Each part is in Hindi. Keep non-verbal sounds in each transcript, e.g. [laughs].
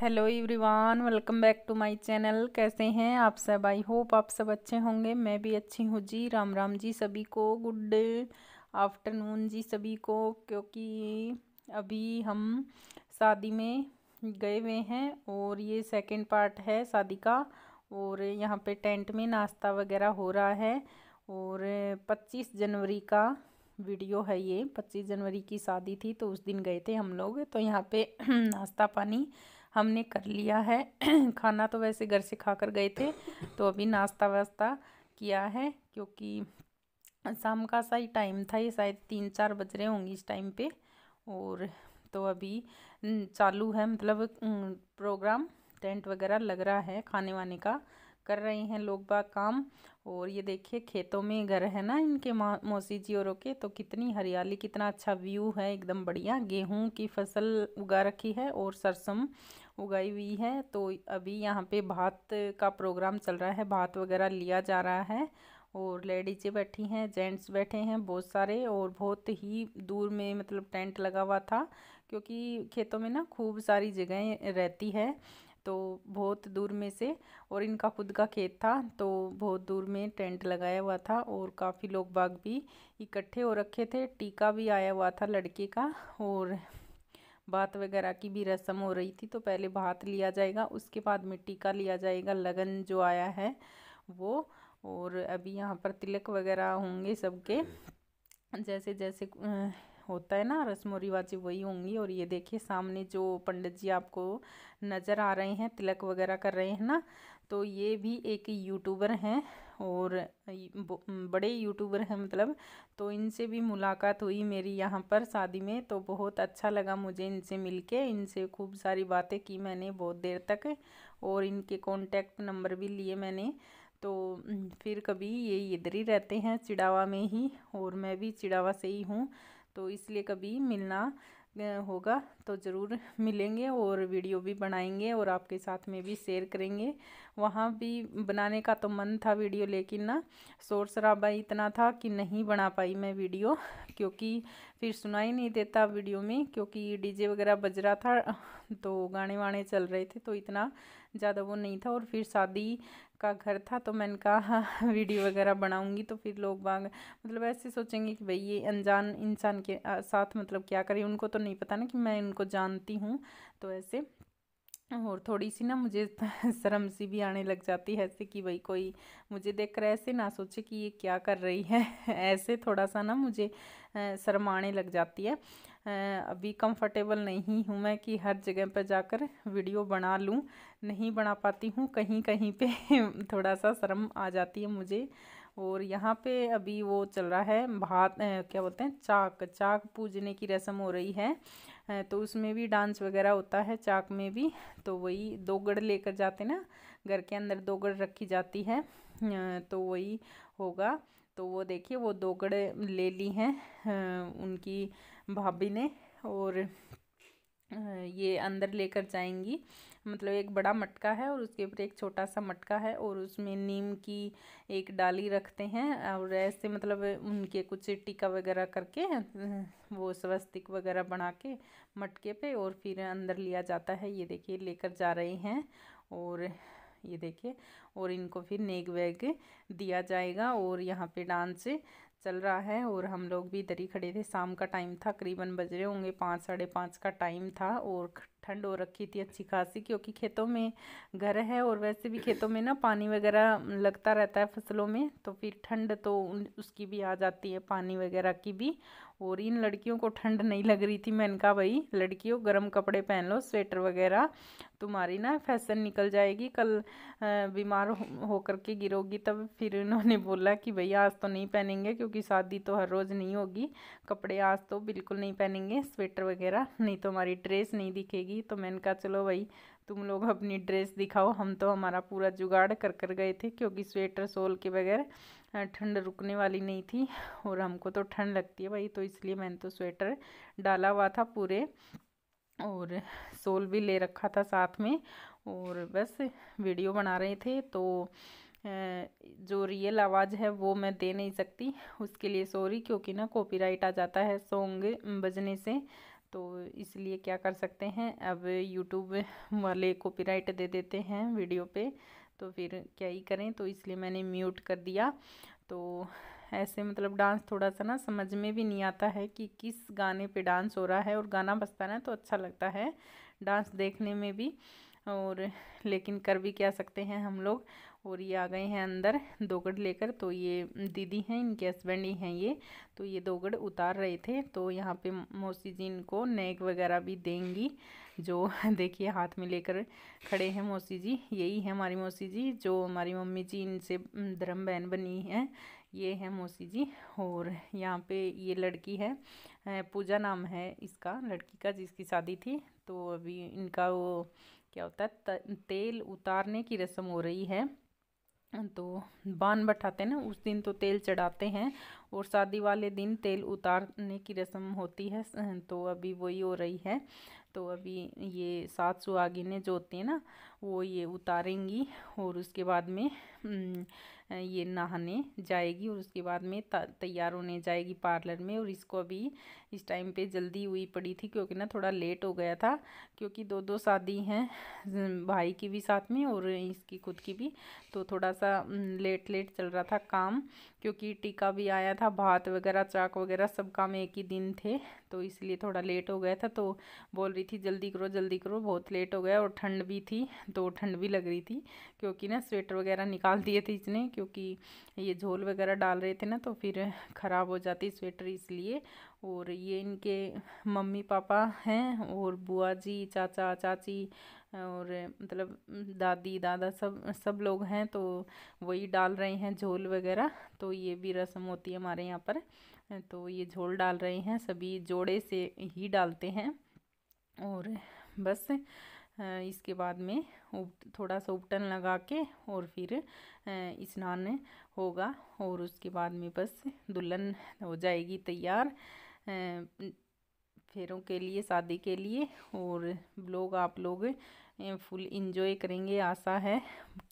hello everyone welcome back to my channel कैसे हैं आप सब आई होप आप सब अच्छे होंगे मैं भी अच्छी हूँ जी राम राम जी सभी को गुड आफ्टरनून जी सभी को क्योंकि अभी हम शादी में गए हुए हैं और ये सेकंड पार्ट है शादी का और यहाँ पे टेंट में नाश्ता वगैरह हो रहा है और 25 जनवरी का वीडियो है ये 25 जनवरी की शादी थी तो उस दिन गए थे हम लोग तो यहाँ पे [clears throat] नाश्ता पानी हमने कर लिया है [clears throat] खाना तो वैसे घर से खा कर गए थे तो अभी नाश्ता वास्ता किया है क्योंकि शाम का सा ही टाइम था ये शायद तीन चार बज रहे होंगे इस टाइम पे और तो अभी चालू है मतलब प्रोग्राम टेंट वगैरह लग रहा है खाने वाने का कर रहे हैं लोग बाग काम और ये देखिए खेतों में घर है ना इनके मौसी जी और के तो कितनी हरियाली कितना अच्छा व्यू है एकदम बढ़िया गेहूं की फसल उगा रखी है और सरसों उगाई हुई है तो अभी यहाँ पे भात का प्रोग्राम चल रहा है भात वगैरह लिया जा रहा है और लेडीजें बैठी हैं जेंट्स बैठे हैं बहुत सारे और बहुत ही दूर में मतलब टेंट लगा हुआ था क्योंकि खेतों में ना खूब सारी जगहें रहती है तो बहुत दूर में से और इनका खुद का खेत था तो बहुत दूर में टेंट लगाया हुआ था और काफ़ी लोग बाग भी इकट्ठे हो रखे थे टीका भी आया हुआ था लड़के का और भात वगैरह की भी रस्म हो रही थी तो पहले भात लिया जाएगा उसके बाद में टीका लिया जाएगा लगन जो आया है वो और अभी यहाँ पर तिलक वगैरह होंगे सबके जैसे जैसे होता है ना रस्म रिवाजें वही होंगी और ये देखिए सामने जो पंडित जी आपको नज़र आ रहे हैं तिलक वगैरह कर रहे हैं ना तो ये भी एक यूट्यूबर हैं और बड़े यूट्यूबर हैं मतलब तो इनसे भी मुलाकात हुई मेरी यहाँ पर शादी में तो बहुत अच्छा लगा मुझे इनसे मिलके इनसे खूब सारी बातें की मैंने बहुत देर तक और इनके कॉन्टैक्ट नंबर भी लिए मैंने तो फिर कभी ये इधर ही रहते हैं चिड़ावा में ही और मैं भी चिड़ावा से ही हूँ तो इसलिए कभी मिलना होगा तो ज़रूर मिलेंगे और वीडियो भी बनाएंगे और आपके साथ में भी शेयर करेंगे वहाँ भी बनाने का तो मन था वीडियो लेकिन ना शोर शराबा इतना था कि नहीं बना पाई मैं वीडियो क्योंकि फिर सुनाई नहीं देता वीडियो में क्योंकि डीजे वगैरह बज रहा था तो गाने वाने चल रहे थे तो इतना ज़्यादा वो नहीं था और फिर शादी का घर था तो मैंने कहा [laughs] वीडियो वगैरह बनाऊंगी तो फिर लोग बाग मतलब ऐसे सोचेंगे कि भाई ये अनजान इंसान के साथ मतलब क्या करें उनको तो नहीं पता ना कि मैं उनको जानती हूँ तो ऐसे और थोड़ी सी ना मुझे [laughs] शर्म सी भी आने लग जाती है ऐसे कि भाई कोई मुझे देख कर ऐसे ना सोचे कि ये क्या कर रही है [laughs] ऐसे थोड़ा सा ना मुझे शर्म आने लग जाती है अभी कंफर्टेबल नहीं हूँ मैं कि हर जगह पर जाकर वीडियो बना लूँ नहीं बना पाती हूँ कहीं कहीं पे [laughs] थोड़ा सा शर्म आ जाती है मुझे और यहाँ पे अभी वो चल रहा है भात क्या बोलते हैं चाक चाक पूजने की रस्म हो रही है तो उसमें भी डांस वगैरह होता है चाक में भी तो वही दो लेकर जाते ना घर के अंदर दो रखी जाती है तो वही होगा तो वो देखिए वो दो ले ली हैं उनकी भाभी ने और ये अंदर लेकर जाएंगी मतलब एक बड़ा मटका है और उसके ऊपर एक छोटा सा मटका है और उसमें नीम की एक डाली रखते हैं और ऐसे मतलब उनके कुछ टीका वगैरह करके वो स्वस्तिक वगैरह बना के मटके पे और फिर अंदर लिया जाता है ये देखिए लेकर जा रहे हैं और ये देखिए और इनको फिर नेग वैग दिया जाएगा और यहाँ पे डांस चल रहा है और हम लोग भी इधर ही खड़े थे शाम का टाइम था करीबन बज रहे होंगे पाँच साढ़े पाँच का टाइम था और ठंड हो रखी थी अच्छी खासी क्योंकि खेतों में घर है और वैसे भी खेतों में ना पानी वगैरह लगता रहता है फसलों में तो फिर ठंड तो उसकी भी आ जाती है पानी वगैरह की भी और इन लड़कियों को ठंड नहीं लग रही थी मैंने कहा भाई लड़कियों गर्म कपड़े पहन लो स्वेटर वगैरह तुम्हारी ना फैशन निकल जाएगी कल बीमार होकर हो के गिरोगी तब फिर इन्होंने बोला कि भाई आज तो नहीं पहनेंगे क्योंकि क्योंकि शादी तो हर रोज़ नहीं होगी कपड़े आज तो बिल्कुल नहीं पहनेंगे स्वेटर वगैरह नहीं तो हमारी ड्रेस नहीं दिखेगी तो मैंने कहा चलो भाई तुम लोग अपनी ड्रेस दिखाओ हम तो हमारा पूरा जुगाड़ कर कर गए थे क्योंकि स्वेटर सोल के बगैर ठंड रुकने वाली नहीं थी और हमको तो ठंड लगती है भाई तो इसलिए मैंने तो स्वेटर डाला हुआ था पूरे और सोल भी ले रखा था साथ में और बस वीडियो बना रहे थे तो जो रियल आवाज़ है वो मैं दे नहीं सकती उसके लिए सॉरी क्योंकि ना कॉपीराइट आ जाता है सॉन्ग बजने से तो इसलिए क्या कर सकते हैं अब यूट्यूब वाले कॉपीराइट दे देते हैं वीडियो पे तो फिर क्या ही करें तो इसलिए मैंने म्यूट कर दिया तो ऐसे मतलब डांस थोड़ा सा ना समझ में भी नहीं आता है कि किस गाने पे डांस हो रहा है और गाना बजता ना तो अच्छा लगता है डांस देखने में भी और लेकिन कर भी क्या सकते हैं हम लोग और ये आ गए हैं अंदर दो लेकर तो ये दीदी हैं इनके हस्बैंड ही हैं ये तो ये दो उतार रहे थे तो यहाँ पे मौसी जी इनको नेक वगैरह भी देंगी जो [laughs] देखिए हाथ में लेकर खड़े हैं मौसी जी यही है हमारी मौसी जी जो हमारी मम्मी जी इनसे धर्म बहन बनी है ये है मौसी जी और यहाँ पे ये लड़की है पूजा नाम है इसका लड़की का जिसकी शादी थी तो अभी इनका वो क्या होता है तेल उतारने की रस्म हो रही है तो बान बठाते हैं ना उस दिन तो तेल चढ़ाते हैं और शादी वाले दिन तेल उतारने की रस्म होती है [laughs] तो अभी वही हो रही है तो अभी ये सात सुहागिनें जो होती हैं ना वो ये उतारेंगी और उसके बाद में हम्म, ये नहाने जाएगी और उसके बाद में तैयार होने जाएगी पार्लर में और इसको अभी इस टाइम पे जल्दी हुई पड़ी थी क्योंकि ना थोड़ा लेट हो गया था क्योंकि दो दो शादी हैं हम्म, भाई की भी साथ में और इसकी खुद की भी तो थोड़ा सा हम्म, लेट लेट चल रहा था काम क्योंकि टीका भी आया था था भात वगैरह चाक वगैरह सब काम एक ही दिन थे तो इसलिए थोड़ा लेट हो गया था तो बोल रही थी जल्दी करो जल्दी करो बहुत लेट हो गया और ठंड भी थी तो ठंड भी लग रही थी क्योंकि ना स्वेटर वगैरह निकाल दिए थे इसने क्योंकि ये झोल वगैरह डाल रहे थे ना तो फिर ख़राब हो जाती स्वेटर इसलिए और ये इनके मम्मी पापा हैं और बुआ जी चाचा चाची और मतलब दादी दादा सब सब लोग हैं तो वही डाल रहे हैं झोल वगैरह तो ये भी रस्म होती है हमारे यहाँ पर तो ये झोल डाल रहे हैं सभी जोड़े से ही डालते हैं और बस इसके बाद में थोड़ा सा उपटन लगा के और फिर स्नान होगा और उसके बाद में बस दुल्हन हो जाएगी तैयार फेरों के लिए शादी के लिए और लोग आप लोग फुल इंजॉय करेंगे आशा है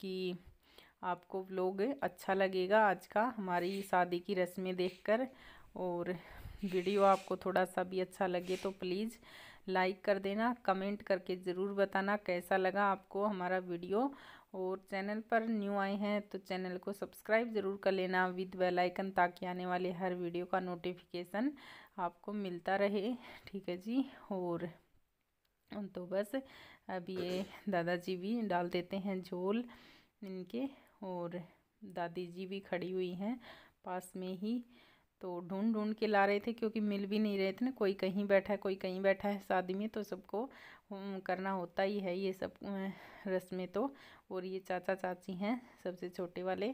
कि आपको व्लॉग अच्छा लगेगा आज का हमारी शादी की रस्में देखकर और वीडियो आपको थोड़ा सा भी अच्छा लगे तो प्लीज़ लाइक कर देना कमेंट करके ज़रूर बताना कैसा लगा आपको हमारा वीडियो और चैनल पर न्यू आए हैं तो चैनल को सब्सक्राइब ज़रूर कर लेना विद बेल आइकन ताकि आने वाले हर वीडियो का नोटिफिकेशन आपको मिलता रहे ठीक है जी और तो बस अब ये दादाजी भी डाल देते हैं झोल इनके और दादी जी भी खड़ी हुई हैं पास में ही तो ढूंढ ढूंढ के ला रहे थे क्योंकि मिल भी नहीं रहे थे ना कोई कहीं बैठा है कोई कहीं बैठा है शादी में तो सबको करना होता ही है ये सब रस्में तो और ये चाचा चाची हैं सबसे छोटे वाले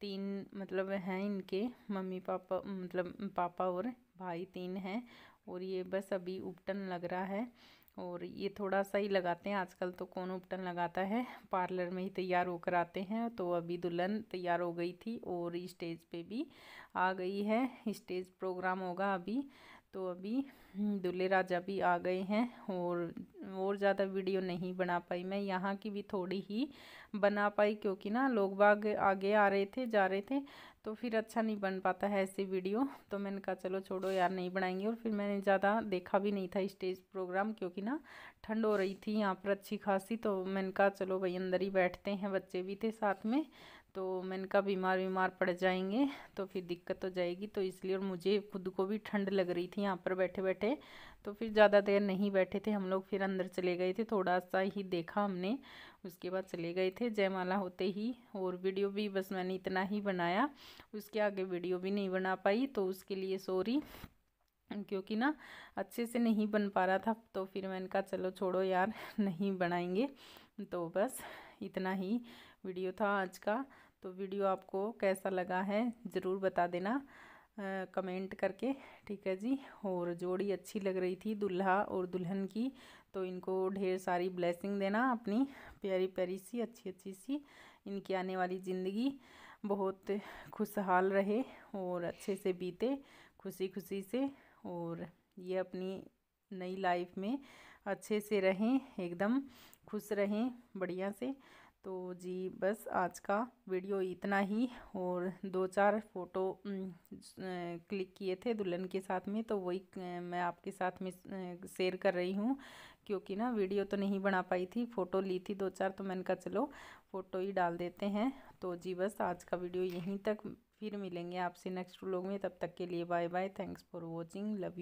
तीन मतलब हैं इनके मम्मी पापा मतलब पापा और भाई तीन हैं और ये बस अभी उपटन लग रहा है और ये थोड़ा सा ही लगाते हैं आजकल तो कौन उपटन लगाता है पार्लर में ही तैयार होकर आते हैं तो अभी दुल्हन तैयार हो गई थी और स्टेज पे भी आ गई है स्टेज प्रोग्राम होगा अभी तो अभी दूल्हे राजा भी आ गए हैं और और ज़्यादा वीडियो नहीं बना पाई मैं यहाँ की भी थोड़ी ही बना पाई क्योंकि ना लोग बाग आगे आ रहे थे जा रहे थे तो फिर अच्छा नहीं बन पाता है ऐसी वीडियो तो मैंने कहा चलो छोड़ो यार नहीं बनाएंगे और फिर मैंने ज़्यादा देखा भी नहीं था स्टेज प्रोग्राम क्योंकि ना ठंड हो रही थी यहाँ पर अच्छी खासी तो मैंने कहा चलो भाई अंदर ही बैठते हैं बच्चे भी थे साथ में तो मैंने कहा बीमार बीमार पड़ जाएंगे तो फिर दिक्कत हो जाएगी तो इसलिए और मुझे खुद को भी ठंड लग रही थी यहाँ पर बैठे बैठे तो फिर ज़्यादा देर नहीं बैठे थे हम लोग फिर अंदर चले गए थे थोड़ा सा ही देखा हमने उसके बाद चले गए थे जयमाला होते ही और वीडियो भी बस मैंने इतना ही बनाया उसके आगे वीडियो भी नहीं बना पाई तो उसके लिए सॉरी क्योंकि ना अच्छे से नहीं बन पा रहा था तो फिर मैंने कहा चलो छोड़ो यार [laughs] नहीं बनाएंगे तो बस इतना ही वीडियो था आज का तो वीडियो आपको कैसा लगा है ज़रूर बता देना आ, कमेंट करके ठीक है जी और जोड़ी अच्छी लग रही थी दुल्हा और दुल्हन की तो इनको ढेर सारी ब्लेसिंग देना अपनी प्यारी प्यारी सी अच्छी अच्छी सी इनकी आने वाली ज़िंदगी बहुत खुशहाल रहे और अच्छे से बीते खुशी खुशी से और ये अपनी नई लाइफ में अच्छे से रहें एकदम खुश रहें बढ़िया से तो जी बस आज का वीडियो इतना ही और दो चार फ़ोटो क्लिक किए थे दुल्हन के साथ में तो वही मैं आपके साथ में शेयर कर रही हूँ क्योंकि ना वीडियो तो नहीं बना पाई थी फ़ोटो ली थी दो चार तो मैंने कहा चलो फ़ोटो ही डाल देते हैं तो जी बस आज का वीडियो यहीं तक फिर मिलेंगे आपसे नेक्स्ट व्लॉग में तब तक के लिए bye bye thanks for watching love